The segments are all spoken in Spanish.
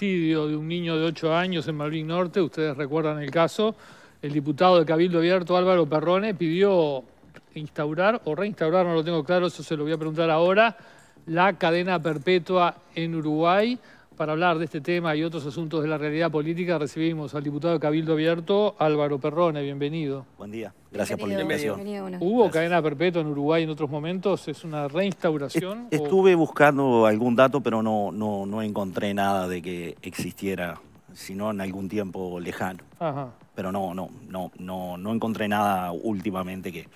de un niño de 8 años en Malvin Norte, ustedes recuerdan el caso, el diputado de Cabildo Abierto Álvaro Perrone pidió instaurar o reinstaurar, no lo tengo claro, eso se lo voy a preguntar ahora, la cadena perpetua en Uruguay para hablar de este tema y otros asuntos de la realidad política recibimos al diputado Cabildo Abierto, Álvaro Perrone, bienvenido. Buen día, gracias por la invitación. ¿Hubo cadena perpetua en Uruguay en otros momentos? ¿Es una reinstauración? estuve buscando algún dato, pero no, no, encontré nada de que existiera, sino en algún tiempo lejano. Pero no, no, no, no, no encontré nada últimamente que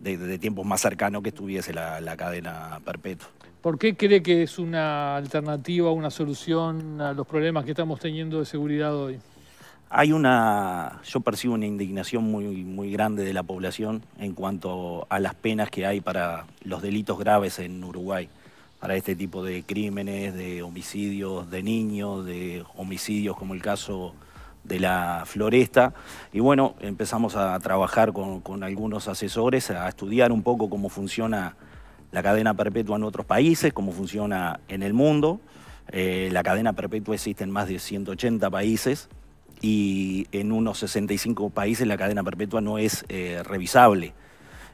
de, tiempos más cercanos que estuviese la cadena perpetua. ¿Por qué cree que es una alternativa, una solución a los problemas que estamos teniendo de seguridad hoy? Hay una, yo percibo una indignación muy, muy grande de la población en cuanto a las penas que hay para los delitos graves en Uruguay, para este tipo de crímenes, de homicidios de niños, de homicidios como el caso de la floresta. Y bueno, empezamos a trabajar con, con algunos asesores, a estudiar un poco cómo funciona la cadena perpetua en otros países, cómo funciona en el mundo. Eh, la cadena perpetua existe en más de 180 países y en unos 65 países la cadena perpetua no es eh, revisable.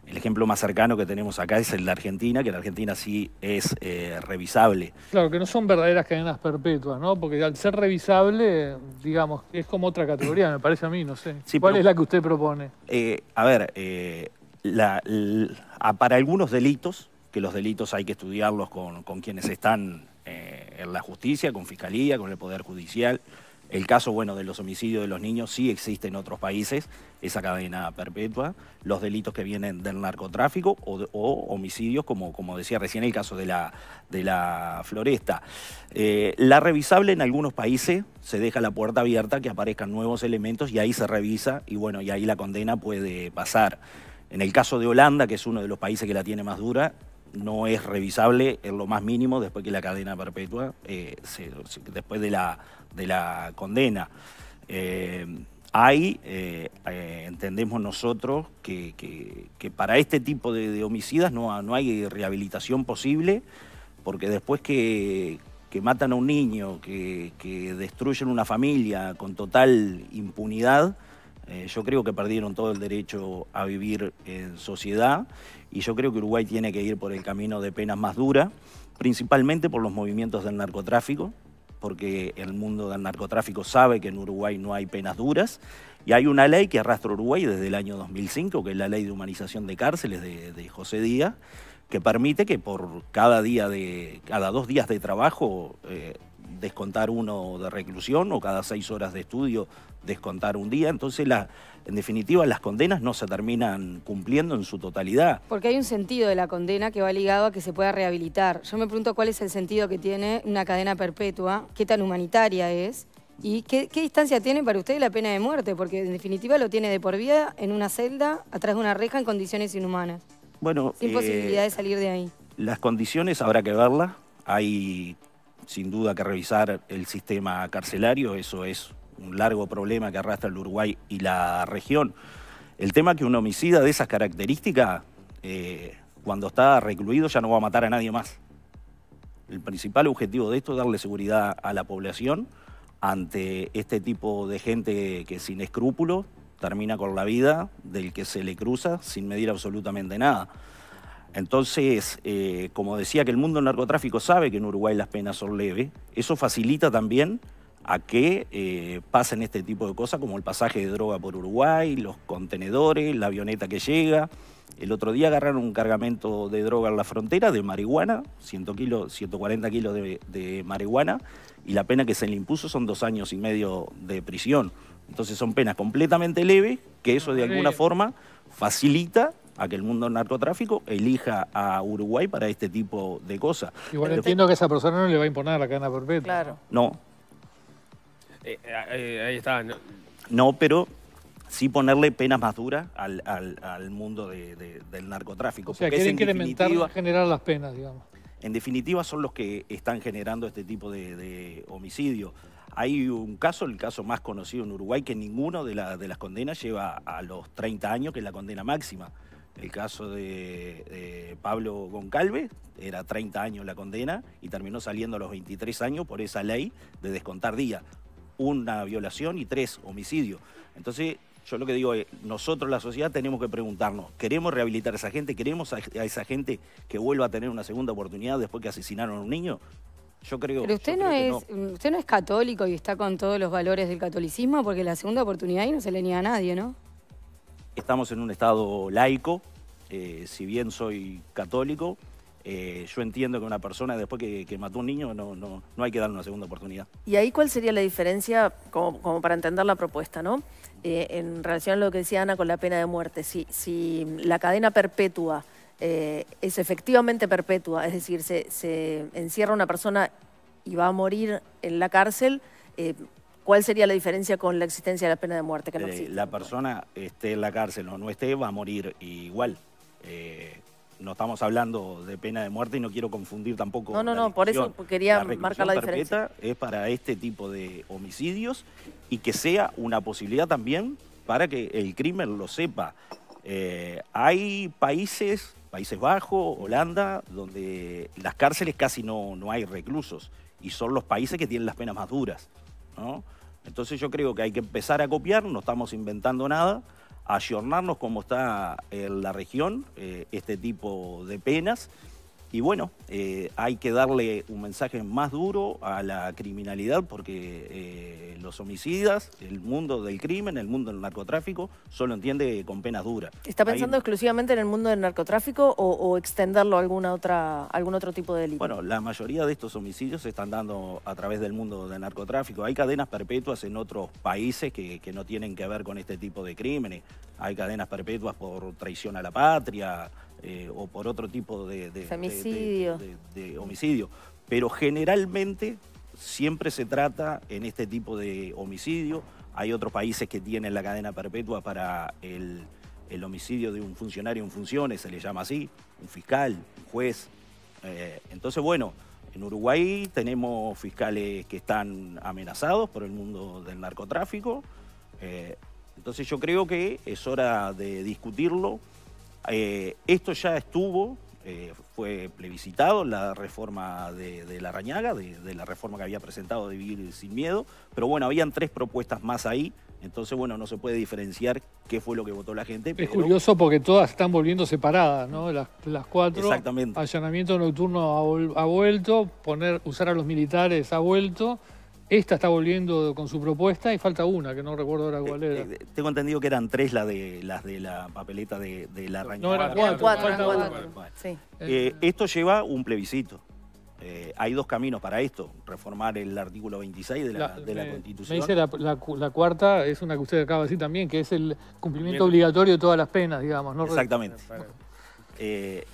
El ejemplo más cercano que tenemos acá es el de Argentina, que la Argentina sí es eh, revisable. Claro, que no son verdaderas cadenas perpetuas, ¿no? Porque al ser revisable, digamos, es como otra categoría, me parece a mí, no sé. ¿Cuál es la que usted propone? a ver, para algunos delitos que los delitos hay que estudiarlos con, quienes están eh, en la justicia, con fiscalía, con el Poder Judicial. El caso, bueno, de los homicidios de los niños sí existe en otros países, esa cadena perpetua, los delitos que vienen del narcotráfico o, homicidios, como, como decía recién el caso de la, de la floresta. Eh, la revisable en algunos países se deja la puerta abierta que aparezcan nuevos elementos y ahí se revisa y bueno, y ahí la condena puede pasar. En el caso de Holanda, que es uno de los países que la tiene más dura, no es revisable en lo más mínimo después que la cadena perpetua, eh, después de la, de la condena. hay, eh, eh, entendemos nosotros, que, para este tipo de, homicidas no, hay rehabilitación posible, porque después que, que matan a un niño, que, destruyen una familia con total impunidad, eh, yo creo que perdieron todo el derecho a vivir en sociedad y yo creo que Uruguay tiene que ir por el camino de penas más duras, principalmente por los movimientos del narcotráfico, porque el mundo del narcotráfico sabe que en Uruguay no hay penas duras. Y hay una ley que arrastra Uruguay desde el año 2005, que es la ley de humanización de cárceles de, José Díaz, que permite que por cada día de cada dos días de trabajo eh, descontar uno de reclusión o cada seis horas de estudio descontar un día. Entonces, en definitiva, las condenas no se terminan cumpliendo en su totalidad. Porque hay un sentido de la condena que va ligado a que se pueda rehabilitar. Yo me pregunto cuál es el sentido que tiene una cadena perpetua, qué tan humanitaria es y qué, distancia tiene para usted la pena de muerte, porque en definitiva lo tiene de por vida en una celda, atrás de una reja, en condiciones inhumanas. Bueno, sin eh, posibilidad de salir de ahí. Las condiciones habrá que verlas. Hay sin duda que revisar el sistema carcelario, eso es un largo problema que arrastra el Uruguay y la región. El tema es que un homicida de esas características, eh, cuando está recluido, ya no va a matar a nadie más. El principal objetivo de esto es darle seguridad a la población ante este tipo de gente que sin escrúpulos termina con la vida del que se le cruza sin medir absolutamente nada. Entonces, eh, como decía que el mundo del narcotráfico sabe que en Uruguay las penas son leves, eso facilita también a que eh, pasen este tipo de cosas como el pasaje de droga por Uruguay, los contenedores, la avioneta que llega. El otro día agarraron un cargamento de droga en la frontera de marihuana, 100 kilos, 140 kilos de marihuana, y la pena que se le impuso son dos años y medio de prisión. Entonces son penas completamente leves, que eso de alguna forma facilita a que el mundo narcotráfico elija a Uruguay para este tipo de cosas. Igual eh, entiendo que esa persona no le va a imponer la cadena perpetua. Claro. No. Eh, eh, ahí está. No. pero sí ponerle penas más duras al, mundo del narcotráfico. O sea, quieren incrementar, generar las penas, digamos. En definitiva, son los que están generando este tipo de, homicidios. Hay un caso, el caso más conocido en Uruguay, que ninguno de, de las condenas lleva a los 30 años, que es la condena máxima. El caso de, Pablo Goncalves, era 30 años la condena y terminó saliendo a los 23 años por esa ley de descontar día. Una violación y tres homicidios. Entonces, yo lo que digo es, nosotros la sociedad tenemos que preguntarnos, ¿queremos rehabilitar a esa gente? ¿Queremos a, esa gente que vuelva a tener una segunda oportunidad después que asesinaron a un niño? Yo creo, Pero usted, no es, usted no es católico y está con todos los valores del catolicismo porque la segunda oportunidad ahí no se le niega a nadie, ¿no? estamos en un Estado laico, eh, si bien soy católico, eh, yo entiendo que una persona después que, que mató a un niño no, no, hay que darle una segunda oportunidad. ¿Y ahí cuál sería la diferencia, como, para entender la propuesta, ¿no? Eh, en relación a lo que decía Ana con la pena de muerte, si, si la cadena perpetua es efectivamente perpetua, es decir, se, se, encierra una persona y va a morir en la cárcel, ¿Cuál sería la diferencia con la existencia de la pena de muerte que eh, La persona esté en la cárcel o no esté, va a morir igual. Eh, no estamos hablando de pena de muerte y no quiero confundir tampoco. No, no, no, por eso quería la marcar la diferencia. Es para este tipo de homicidios y que sea una posibilidad también para que el crimen lo sepa. Eh, hay países, Países Bajos, Holanda, donde las cárceles casi no, no hay reclusos y son los países que tienen las penas más duras. ¿no? Entonces yo creo que hay que empezar a copiar, no estamos inventando nada, ayornarnos como está eh, la región eh, este tipo de penas y bueno, eh, hay que darle un mensaje más duro a la criminalidad porque eh, los homicidas, el mundo del crimen, el mundo del narcotráfico, solo entiende con penas duras. ¿Está pensando exclusivamente en el mundo del narcotráfico o, extenderlo a alguna otra, algún otro tipo de delito? Bueno, la mayoría de estos homicidios se están dando a través del mundo del narcotráfico. Hay cadenas perpetuas en otros países que, que no tienen que ver con este tipo de crímenes. Hay cadenas perpetuas por traición a la patria, eh, o por otro tipo de, homicidio. Pero generalmente siempre se trata en este tipo de homicidio. Hay otros países que tienen la cadena perpetua para el, homicidio de un funcionario en funciones, se le llama así, un fiscal, un juez. Eh, entonces, bueno, en Uruguay tenemos fiscales que están amenazados por el mundo del narcotráfico. Eh, entonces yo creo que es hora de discutirlo eh, esto ya estuvo, eh, fue plebiscitado, la reforma de, la Rañaga, de, la reforma que había presentado de Vivir Sin Miedo, pero bueno, habían tres propuestas más ahí, entonces bueno, no se puede diferenciar qué fue lo que votó la gente. Es curioso porque todas están volviendo separadas, ¿no? Las, cuatro. Exactamente. Allanamiento nocturno ha, vuelto, poner, usar a los militares ha vuelto esta está volviendo con su propuesta y falta una, que no recuerdo ahora cuál eh, era. Eh, tengo entendido que eran tres las de, las de la papeleta de, la No, eran cuatro. Eh, esto lleva un plebiscito. hay dos caminos para esto, reformar el artículo 26 de la, Constitución. Me dice la, cuarta, es una que usted acaba de decir también, que es el cumplimiento obligatorio de todas las penas, digamos. ¿no? Exactamente.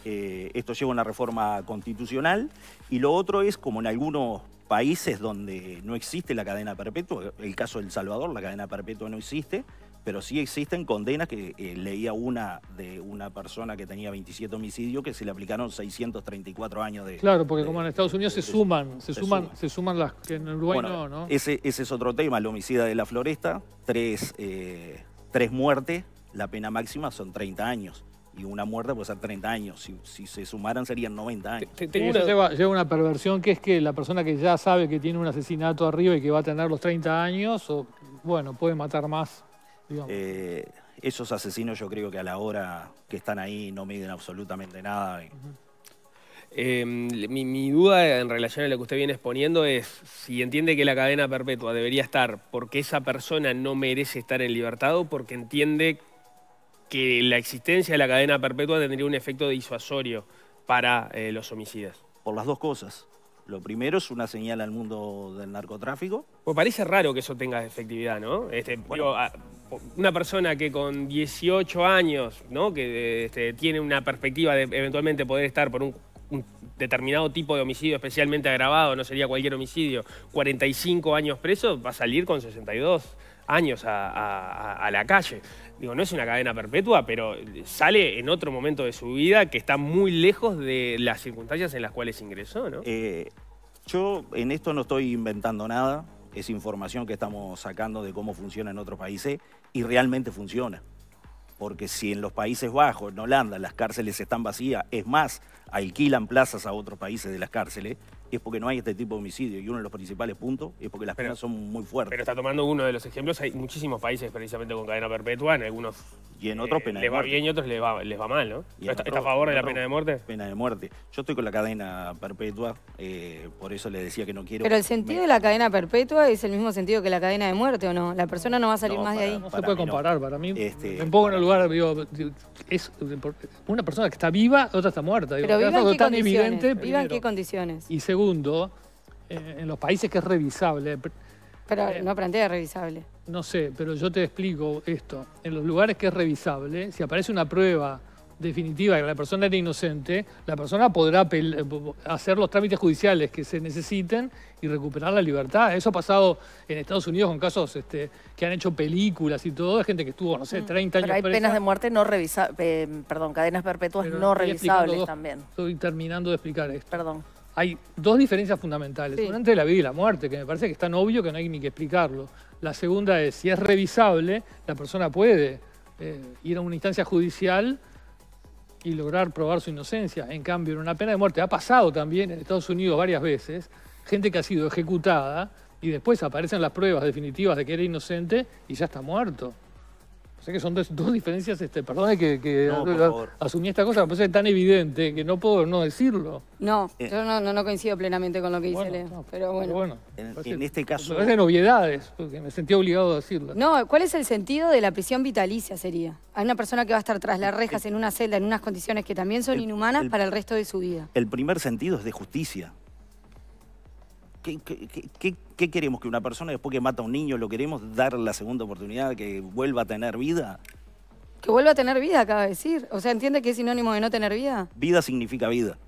esto lleva una reforma constitucional y lo otro es, como en algunos países donde no existe la cadena perpetua, el caso de El Salvador, la cadena perpetua no existe, pero sí existen condenas que eh, leía una de una persona que tenía 27 homicidios que se le aplicaron 634 años de... Claro, porque como en Estados Unidos se, suman, se, suman, se suman las que en Uruguay no, ¿no? Ese, ese, es otro tema, el homicida de la floresta, tres, eh, tres muertes, la pena máxima son 30 años y una muerte puede ser 30 años. Si, se sumaran serían 90 años. lleva, una perversión que es que la persona que ya sabe que tiene un asesinato arriba y que va a tener los 30 años, o, bueno, puede matar más. Eh, esos asesinos yo creo que a la hora que están ahí no miden absolutamente nada. Em, mi, mi, duda en relación a lo que usted viene exponiendo es si entiende que la cadena perpetua debería estar porque esa persona no merece estar en libertad o porque entiende que la existencia de la cadena perpetua tendría un efecto disuasorio para eh, los homicidas. Por las dos cosas. Lo primero es una señal al mundo del narcotráfico. Pues parece raro que eso tenga efectividad, ¿no? Este, una persona que con 18 años, ¿no? Que este, tiene una perspectiva de eventualmente poder estar por un, un determinado tipo de homicidio especialmente agravado, no sería cualquier homicidio, 45 años preso, va a salir con 62 años a, la calle. Digo, no es una cadena perpetua, pero sale en otro momento de su vida que está muy lejos de las circunstancias en las cuales ingresó, ¿no? Eh, yo en esto no estoy inventando nada, es información que estamos sacando de cómo funciona en otros países y realmente funciona. Porque si en los Países Bajos, en Holanda, las cárceles están vacías, es más, alquilan plazas a otros países de las cárceles, es porque no hay este tipo de homicidio. Y uno de los principales puntos es porque las penas son muy fuertes. Pero está tomando uno de los ejemplos. Hay muchísimos países precisamente con cadena perpetua. En algunos. Y en otros eh, pena de Bien, y en otros les va, mal, ¿no? ¿Está, a favor de la pena de muerte? Pena de muerte. Yo estoy con la cadena perpetua. Eh, por eso le decía que no quiero. Pero el sentido de la cadena perpetua es el mismo sentido que la cadena de muerte, ¿o no? La persona no va a salir más de ahí. No se puede comparar. Para mí, este, en el lugar. una persona que está viva, otra está muerta. pero viva algo qué tan evidente, ¿Viva en qué condiciones segundo, eh, en los países que es revisable. Pero eh, no de revisable. No sé, pero yo te explico esto. En los lugares que es revisable, si aparece una prueba definitiva de que la persona era inocente, la persona podrá eh, hacer los trámites judiciales que se necesiten y recuperar la libertad. Eso ha pasado en Estados Unidos con casos este, que han hecho películas y todo, de gente que estuvo, no sé, 30 mm. años Pero hay penas de muerte no revisables, perdón, cadenas perpetuas no revisables también. Estoy terminando de explicar esto. Perdón hay dos diferencias fundamentales. Una entre la vida y la muerte, que me parece que es tan obvio que no hay ni que explicarlo. La segunda es, si es revisable, la persona puede eh, ir a una instancia judicial y lograr probar su inocencia. En cambio, en una pena de muerte ha pasado también en Estados Unidos varias veces, gente que ha sido ejecutada y después aparecen las pruebas definitivas de que era inocente y ya está muerto sé que son dos, diferencias, este, perdón que, asumí esta cosa, pues es tan evidente que no puedo no decirlo. No, eh. yo no, coincido plenamente con lo que dice Leo, pero bueno. en, este caso... es de porque me sentí obligado a decirlo. No, ¿cuál es el sentido de la prisión vitalicia sería? Hay una persona que va a estar tras las rejas en una celda, en unas condiciones que también son inhumanas para el resto de su vida. El primer sentido es de justicia. ¿Qué, queremos? ¿Que una persona después que mata a un niño lo queremos dar la segunda oportunidad, que vuelva a tener vida? Que vuelva a tener vida, acaba de decir. O sea, ¿entiende que es sinónimo de no tener vida? Vida significa vida.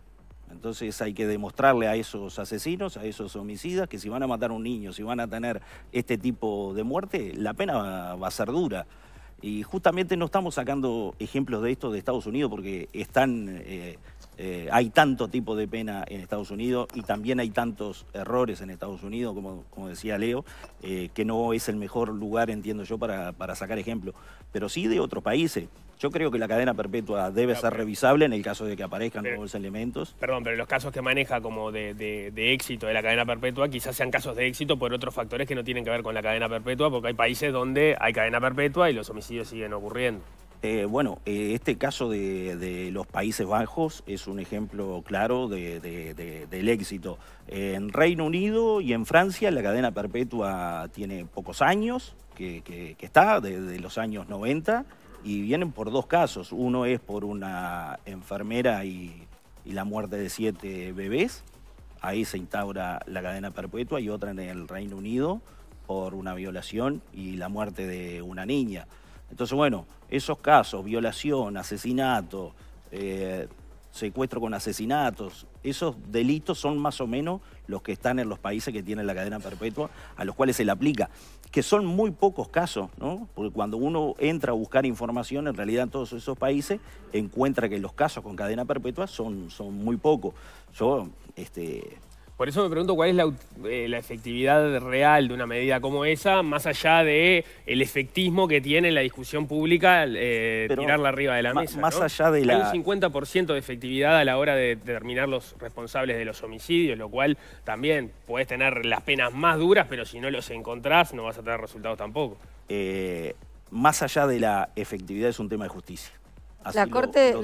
Entonces hay que demostrarle a esos asesinos, a esos homicidas, que si van a matar a un niño, si van a tener este tipo de muerte, la pena va a ser dura. Y justamente no estamos sacando ejemplos de esto de Estados Unidos porque están eh, eh, hay tanto tipo de pena en Estados Unidos y también hay tantos errores en Estados Unidos, como, decía Leo, eh, que no es el mejor lugar, entiendo yo, para, sacar ejemplo, pero sí de otros países. Yo creo que la cadena perpetua debe ser revisable en el caso de que aparezcan nuevos elementos. Perdón, pero los casos que maneja como de, éxito de la cadena perpetua quizás sean casos de éxito por otros factores que no tienen que ver con la cadena perpetua, porque hay países donde hay cadena perpetua y los homicidios siguen ocurriendo. Eh, bueno, eh, este caso de, los Países Bajos es un ejemplo claro del éxito. En Reino Unido y en Francia la cadena perpetua tiene pocos años, que, está, desde los años 90, y vienen por dos casos. Uno es por una enfermera y la muerte de siete bebés, ahí se instaura la cadena perpetua, y otra en el Reino Unido por una violación y la muerte de una niña. Entonces, bueno, esos casos, violación, asesinato, eh, secuestro con asesinatos, esos delitos son más o menos los que están en los países que tienen la cadena perpetua, a los cuales se le aplica, que son muy pocos casos, ¿no? Porque cuando uno entra a buscar información, en realidad en todos esos países encuentra que los casos con cadena perpetua son, son muy pocos. Yo, este, por eso me pregunto cuál es eh, la, efectividad real de una medida como esa, más allá de el efectismo que tiene la discusión pública eh, tirarla arriba de la mesa. Más allá de un 50% de efectividad a la hora de determinar los responsables de los homicidios, lo cual también puedes tener las penas más duras, pero si no los encontrás no vas a tener resultados tampoco. Eh, más allá de la efectividad es un tema de justicia la Corte,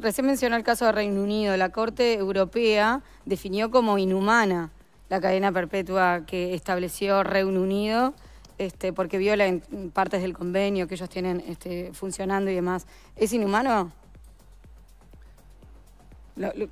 recién mencionó el caso de Reino Unido, la Corte Europea definió como inhumana la cadena perpetua que estableció Reino Unido. Este, porque viola en partes del convenio que ellos tienen este, funcionando y demás. ¿Es inhumano?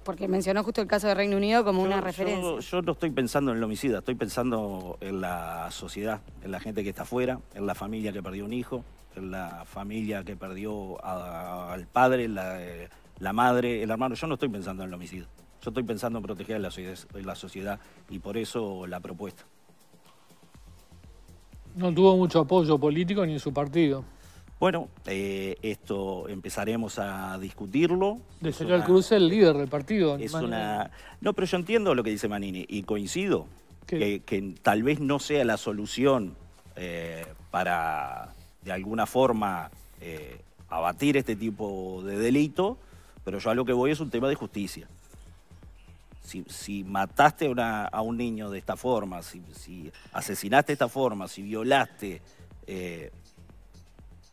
porque mencionó justo el caso de Reino Unido como una referencia. Yo, no estoy pensando en el homicida, estoy pensando en la sociedad, en la gente que está afuera, en la familia que perdió un hijo, la familia que perdió al padre, la, madre, el hermano. Yo no estoy pensando en el homicidio. Yo estoy pensando en proteger a la, sociedad y por eso la propuesta. No tuvo mucho apoyo político ni en su partido. Bueno, eh, esto empezaremos a discutirlo. De señor Cruz el líder del partido. No, pero yo entiendo lo que dice Manini y coincido que, tal vez no sea la solución eh, para, de alguna forma eh, abatir este tipo de delito, pero yo a lo que voy es un tema de justicia. Si, mataste a un niño de esta forma, si, asesinaste de esta forma, si violaste, eh,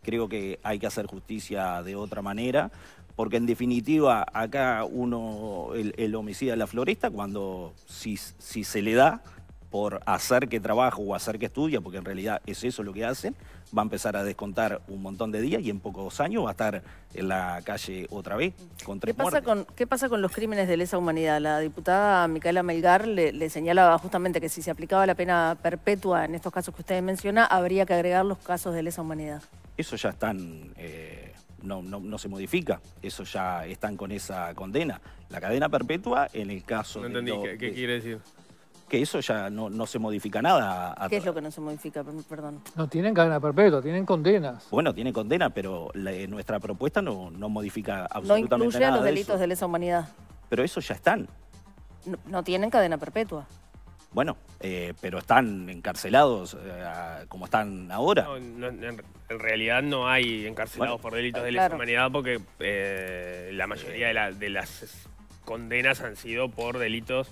creo que hay que hacer justicia de otra manera, porque en definitiva acá uno, el, homicidio homicida de la florista, cuando si, si se le da por hacer que trabaja o hacer que estudia, porque en realidad es eso lo que hacen, va a empezar a descontar un montón de días y en pocos años va a estar en la calle otra vez con tres ¿Qué Con, ¿Qué pasa con los crímenes de lesa humanidad? La diputada Micaela Melgar le, señalaba justamente que si se aplicaba la pena perpetua en estos casos que usted menciona, habría que agregar los casos de lesa humanidad. Eso ya están... Eh, no, no, se modifica, eso ya están con esa condena. La cadena perpetua en el caso... No entendí, ¿qué, quiere decir? que eso ya no, se modifica nada. ¿Qué es lo que no se modifica? Perdón. No tienen cadena perpetua, tienen condenas. Bueno, tienen condena, pero eh, nuestra propuesta no, modifica absolutamente nada. No incluye los delitos de, lesa humanidad. Pero eso ya están. No, tienen cadena perpetua. Bueno, eh, pero están encarcelados eh, como están ahora. en realidad no hay encarcelados por delitos de lesa humanidad porque la mayoría de las condenas han sido por delitos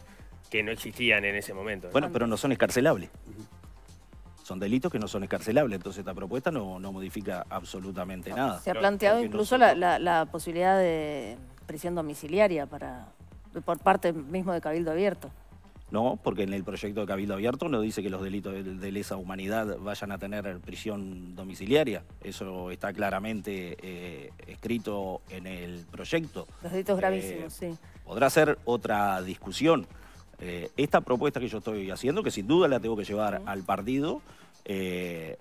que no existían en ese momento. Bueno, pero no son escarcelables. Son delitos que no son escarcelables, entonces esta propuesta no, modifica absolutamente nada. Se ha planteado incluso la, posibilidad de prisión domiciliaria para por parte mismo de Cabildo Abierto. No, porque en el proyecto de Cabildo Abierto no dice que los delitos de lesa humanidad vayan a tener prisión domiciliaria. Eso está claramente eh, escrito en el proyecto. Los delitos eh, gravísimos, sí. Podrá ser otra discusión. Eh, esta propuesta que yo estoy haciendo, que sin duda la tengo que llevar al partido, eh,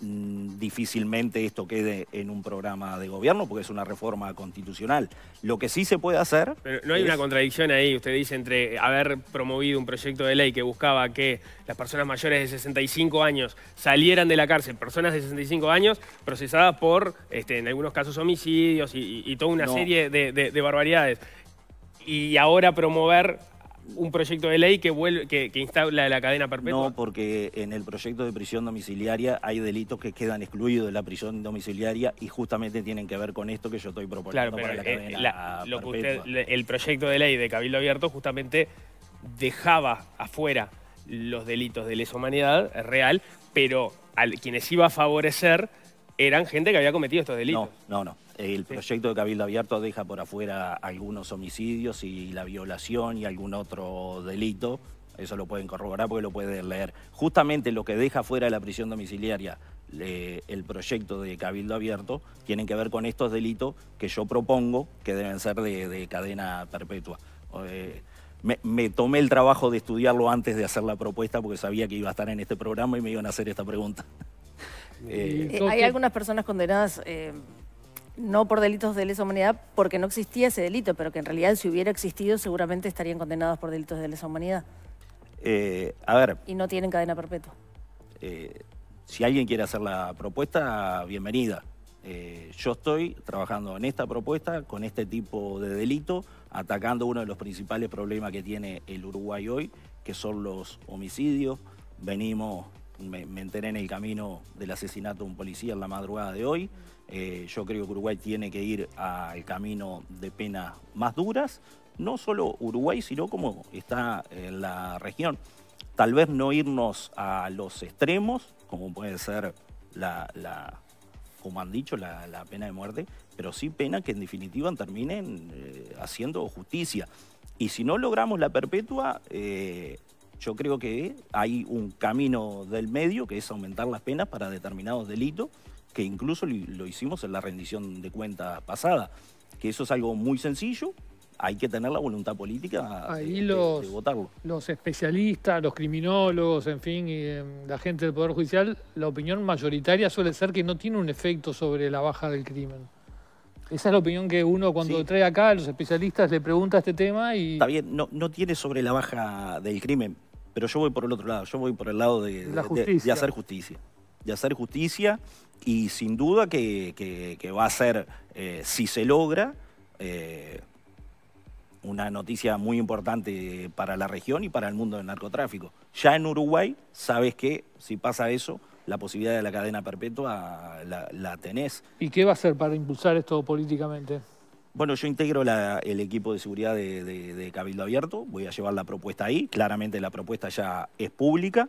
mm, difícilmente esto quede en un programa de gobierno porque es una reforma constitucional. Lo que sí se puede hacer... no hay una contradicción ahí, usted dice, entre haber promovido un proyecto de ley que buscaba que las personas mayores de 65 años salieran de la cárcel, personas de 65 años procesadas por, este, en algunos casos, homicidios y, toda una serie de barbaridades y ahora promover un proyecto de ley que, vuelve, que, la cadena perpetua? No, porque en el proyecto de prisión domiciliaria hay delitos que quedan excluidos de la prisión domiciliaria y justamente tienen que ver con esto que yo estoy proponiendo para la eh, cadena el proyecto de ley de Cabildo Abierto justamente dejaba afuera los delitos de lesa humanidad, real, pero a quienes iba a favorecer eran gente que había cometido estos delitos. No, no, no. El proyecto de Cabildo Abierto deja por afuera algunos homicidios y la violación y algún otro delito. Eso lo pueden corroborar porque lo pueden leer. Justamente lo que deja fuera de la prisión domiciliaria el proyecto de Cabildo Abierto tienen que ver con estos delitos que yo propongo que deben ser de, cadena perpetua. Eh, me, tomé el trabajo de estudiarlo antes de hacer la propuesta porque sabía que iba a estar en este programa y me iban a hacer esta pregunta. Eh, eh, hay algunas personas condenadas eh, no por delitos de lesa humanidad porque no existía ese delito, pero que en realidad si hubiera existido seguramente estarían condenadas por delitos de lesa humanidad. a ver. Y no tienen cadena perpetua. si alguien quiere hacer la propuesta, bienvenida. yo estoy trabajando en esta propuesta con este tipo de delito, atacando uno de los principales problemas que tiene el Uruguay hoy, que son los homicidios. Venimos me, enteré en el camino del asesinato de un policía en la madrugada de hoy. Eh, yo creo que Uruguay tiene que ir al camino de penas más duras, no solo Uruguay, sino como está en la región. Tal vez no irnos a los extremos, como puede ser la, como han dicho, la, pena de muerte, pero sí pena que en definitiva terminen eh, haciendo justicia. Y si no logramos la perpetua, eh, yo creo que hay un camino del medio que es aumentar las penas para determinados delitos, que incluso lo hicimos en la rendición de cuentas pasada, que eso es algo muy sencillo, hay que tener la voluntad política Ahí de, los, votarlo. Los especialistas, los criminólogos, en fin, em, la gente del Poder Judicial, la opinión mayoritaria suele ser que no tiene un efecto sobre la baja del crimen. Esa es la opinión que uno cuando trae acá a los especialistas le pregunta este tema y... Está bien, no tiene sobre la baja del crimen, pero yo voy por el otro lado, yo voy por el lado de, hacer justicia. De hacer justicia y sin duda que, va a ser, eh, si se logra, eh, una noticia muy importante para la región y para el mundo del narcotráfico. Ya en Uruguay, sabes que si pasa eso, la posibilidad de la cadena perpetua la tenés. ¿Y qué va a hacer para impulsar esto políticamente? Bueno, yo integro el equipo de seguridad de, Cabildo Abierto, voy a llevar la propuesta ahí, claramente la propuesta ya es pública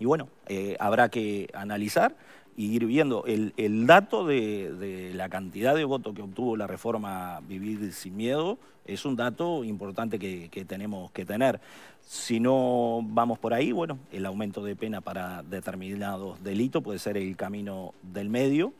y bueno, eh, habrá que analizar y ir viendo el, dato de, la cantidad de votos que obtuvo la reforma Vivir sin Miedo, es un dato importante que tenemos que tener. Si no vamos por ahí, bueno, el aumento de pena para determinados delitos puede ser el camino del medio,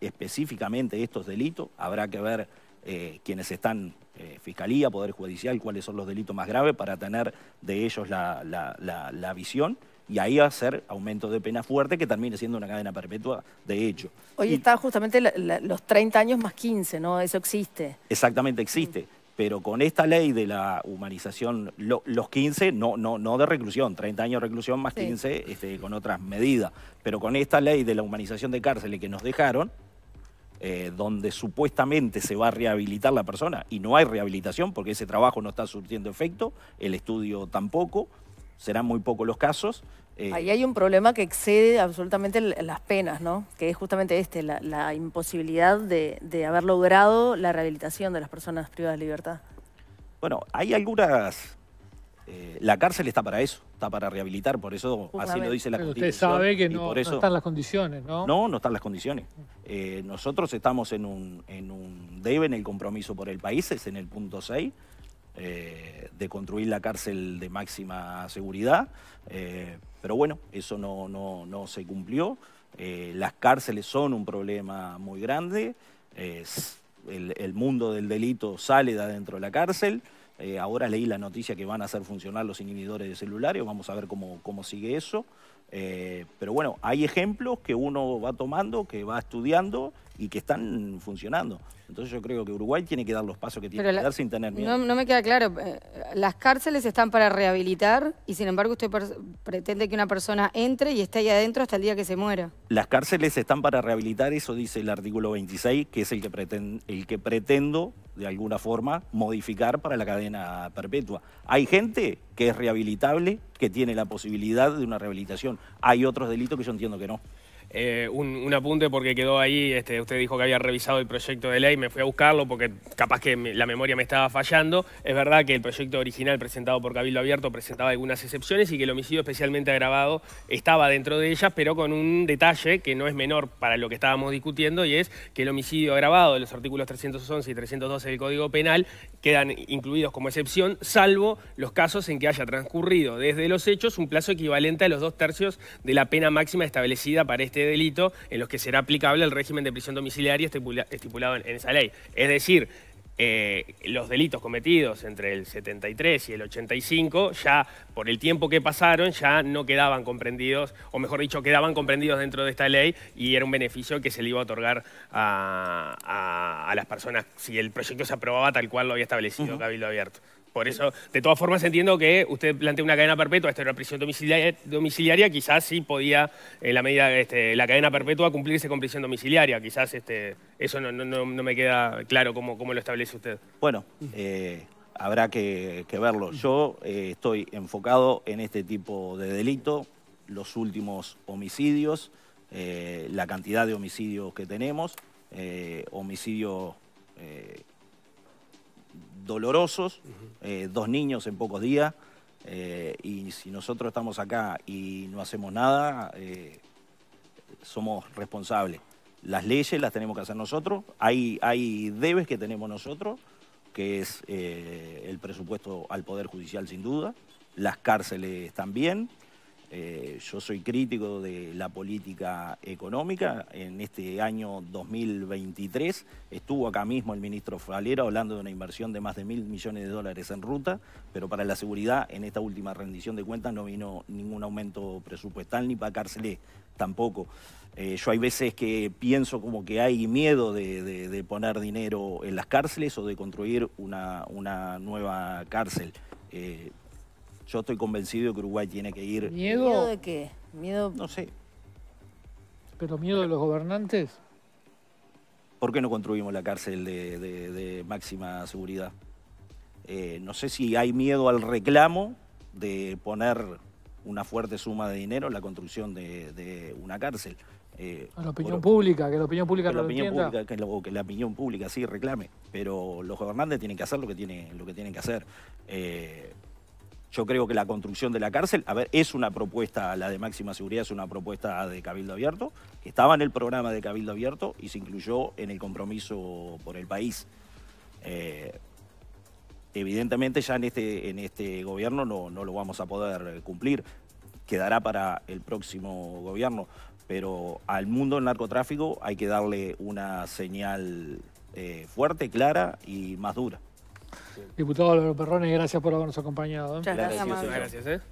específicamente estos delitos, habrá que ver eh, quienes están, eh, Fiscalía, Poder Judicial, cuáles son los delitos más graves, para tener de ellos la, visión y ahí hacer aumento de pena fuerte que termine siendo una cadena perpetua de hecho. Hoy está justamente los 30 años más 15, ¿no? Eso existe. Exactamente, existe. Mm. Pero con esta ley de la humanización, los 15, no, no, no de reclusión, 30 años de reclusión más 15 este, con otras medidas, pero con esta ley de la humanización de cárceles que nos dejaron, eh, donde supuestamente se va a rehabilitar la persona y no hay rehabilitación porque ese trabajo no está surtiendo efecto, el estudio tampoco, serán muy pocos los casos. Eh. Ahí hay un problema que excede absolutamente las penas, ¿no? Que es justamente este, la, imposibilidad de, haber logrado la rehabilitación de las personas privadas de libertad. Bueno, hay algunas... Eh, la cárcel está para eso está para rehabilitar, por eso así lo dice la Constitución. Usted sabe que no, están las condiciones, ¿no? No, no están las condiciones. Eh, nosotros estamos en un, en debe en el compromiso por el país, es en el punto 6, eh, de construir la cárcel de máxima seguridad, eh, pero bueno, eso no, se cumplió. las cárceles son un problema muy grande, el mundo del delito sale de adentro de la cárcel. Eh, ahora leí la noticia que van a hacer funcionar los inhibidores de celulares, vamos a ver cómo, sigue eso. Eh, pero bueno, hay ejemplos que uno va tomando, que va estudiando y que están funcionando. Entonces yo creo que Uruguay tiene que dar los pasos que tiene que dar sin tener miedo. No, me queda claro, eh, las cárceles están para rehabilitar y sin embargo usted pretende que una persona entre y esté ahí adentro hasta el día que se muera. Las cárceles están para rehabilitar, eso dice el artículo 26, que es el que, pretende, el que pretendo de alguna forma modificar para la cadena perpetua. Hay gente que es rehabilitable, que tiene la posibilidad de una rehabilitación. Hay otros delitos que yo entiendo que no. Eh, un, apunte porque quedó ahí, este, usted dijo que había revisado el proyecto de ley, me fui a buscarlo porque capaz que la memoria me estaba fallando. Es verdad que el proyecto original presentado por Cabildo Abierto presentaba algunas excepciones y que el homicidio especialmente agravado estaba dentro de ellas, pero con un detalle que no es menor para lo que estábamos discutiendo y es que el homicidio agravado de los artículos 311 y 312 del Código Penal quedan incluidos como excepción, salvo los casos en que haya transcurrido desde los hechos un plazo equivalente a los dos tercios de la pena máxima establecida para este de este delito en los que será aplicable el régimen de prisión domiciliaria estipulado en, esa ley. Es decir, eh, los delitos cometidos entre el 73 y el 85, ya por el tiempo que pasaron, ya no quedaban comprendidos, o mejor dicho, quedaban comprendidos dentro de esta ley y era un beneficio que se le iba a otorgar a, las personas si el proyecto se aprobaba tal cual lo había establecido Cabildo Abierto. Por eso, de todas formas, entiendo que usted plantea una cadena perpetua, esta era prisión domiciliaria, quizás sí podía, en eh, la medida de este, la cadena perpetua, cumplirse con prisión domiciliaria. Quizás este, eso no, me queda claro cómo, lo establece usted. Bueno, eh, habrá que, verlo. Yo eh, estoy enfocado en este tipo de delito, los últimos homicidios, la cantidad de homicidios que tenemos, homicidios dolorosos, eh, dos niños en pocos días, eh, y si nosotros estamos acá y no hacemos nada, eh, somos responsables. Las leyes las tenemos que hacer nosotros, hay, hay debes que tenemos nosotros, que es el presupuesto al Poder Judicial sin duda, las cárceles también, eh, yo soy crítico de la política económica. En este año 2023 estuvo acá mismo el ministro Falera hablando de una inversión de más de mil millones de dólares en ruta, pero para la seguridad en esta última rendición de cuentas no vino ningún aumento presupuestal ni para cárceles tampoco. Eh, yo hay veces que pienso como que hay miedo de, poner dinero en las cárceles o de construir una, una nueva cárcel. Eh, yo estoy convencido que Uruguay tiene que ir. ¿Miedo? ¿Miedo de qué? Miedo. No sé. ¿Pero miedo de los gobernantes? ¿Por qué no construimos la cárcel de, máxima seguridad? Eh, no sé si hay miedo al reclamo de poner una fuerte suma de dinero en la construcción de, una cárcel. Eh, a la opinión pública, que la opinión pública que la opinión pública, que, la opinión pública sí reclame, pero los gobernantes tienen que hacer lo que, tienen, lo que tienen que hacer. Eh, yo creo que la construcción de la cárcel, a ver, es una propuesta, la de máxima seguridad es una propuesta de Cabildo Abierto, que estaba en el programa de Cabildo Abierto y se incluyó en el compromiso por el país. Eh, evidentemente ya en este, en este gobierno no, lo vamos a poder cumplir, quedará para el próximo gobierno, pero al mundo del narcotráfico hay que darle una señal eh, fuerte, clara y más dura. Diputado Álvaro Perrone, gracias por habernos acompañado. Muchas gracias,